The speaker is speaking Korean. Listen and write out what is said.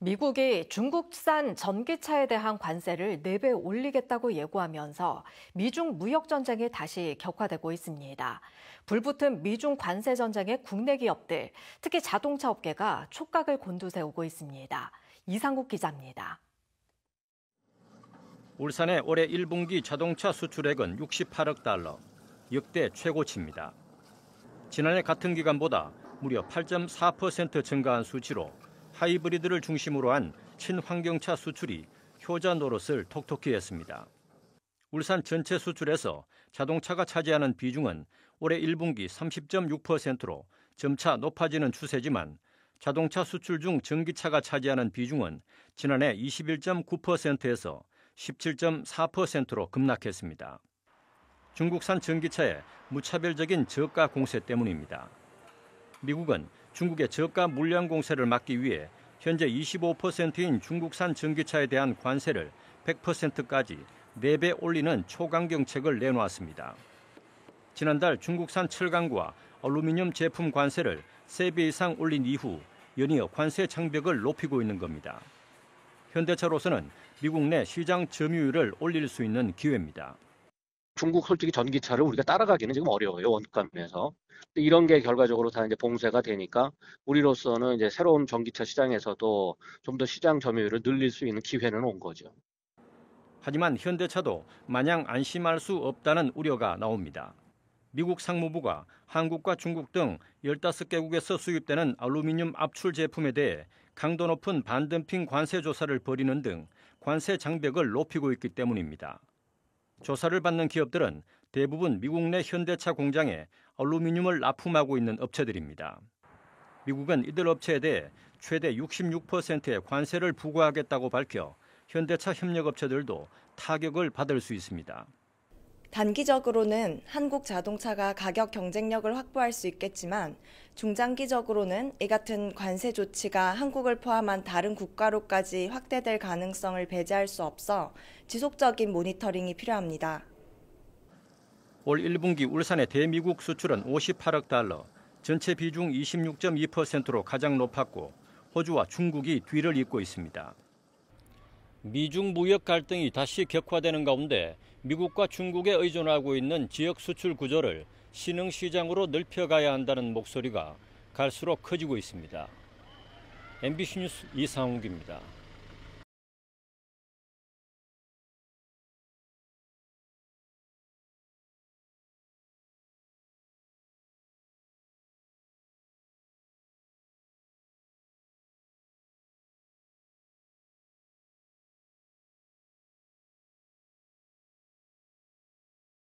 미국이 중국산 전기차에 대한 관세를 4배 올리겠다고 예고하면서 미중 무역 전쟁이 다시 격화되고 있습니다. 불붙은 미중 관세 전쟁에 국내 기업들, 특히 자동차 업계가 촉각을 곤두세우고 있습니다. 이상국 기자입니다. 울산의 올해 1분기 자동차 수출액은 68억 달러, 역대 최고치입니다. 지난해 같은 기간보다 무려 8.4% 증가한 수치로 하이브리드를 중심으로 한 친환경차 수출이 효자 노릇을 톡톡히 했습니다. 울산 전체 수출에서 자동차가 차지하는 비중은 올해 1분기 30.6%로 점차 높아지는 추세지만 자동차 수출 중 전기차가 차지하는 비중은 지난해 21.9%에서 17.4%로 급락했습니다. 중국산 전기차의 무차별적인 저가 공세 때문입니다. 미국은 중국의 저가 물량 공세를 막기 위해 현재 25%인 중국산 전기차에 대한 관세를 100%까지 4배 올리는 초강경책을 내놓았습니다. 지난달 중국산 철강과 알루미늄 제품 관세를 3배 이상 올린 이후 연이어 관세 장벽을 높이고 있는 겁니다. 현대차로서는 미국 내 시장 점유율을 올릴 수 있는 기회입니다. 중국 솔직히 전기차를 우리가 따라가기는 지금 어려워요 원가 면에서 이런 게 결과적으로 다 이제 봉쇄가 되니까 우리로서는 이제 새로운 전기차 시장에서도 좀 더 시장 점유율을 늘릴 수 있는 기회는 온 거죠. 하지만 현대차도 마냥 안심할 수 없다는 우려가 나옵니다. 미국 상무부가 한국과 중국 등 15개국에서 수입되는 알루미늄 압출 제품에 대해 강도 높은 반덤핑 관세 조사를 벌이는 등 관세 장벽을 높이고 있기 때문입니다. 조사를 받는 기업들은 대부분 미국 내 현대차 공장에 알루미늄을 납품하고 있는 업체들입니다. 미국은 이들 업체에 대해 최대 66%의 관세를 부과하겠다고 밝혀 현대차 협력업체들도 타격을 받을 수 있습니다. 단기적으로는 한국 자동차가 가격 경쟁력을 확보할 수 있겠지만 중장기적으로는 이 같은 관세 조치가 한국을 포함한 다른 국가로까지 확대될 가능성을 배제할 수 없어 지속적인 모니터링이 필요합니다. 올 1분기 울산의 대미국 수출은 58억 달러, 전체 비중 26.2%로 가장 높았고 호주와 중국이 뒤를 잇고 있습니다. 미중 무역 갈등이 다시 격화되는 가운데 미국과 중국에 의존하고 있는 지역 수출 구조를 신흥 시장으로 넓혀가야 한다는 목소리가 갈수록 커지고 있습니다. MBC 뉴스 이상욱입니다.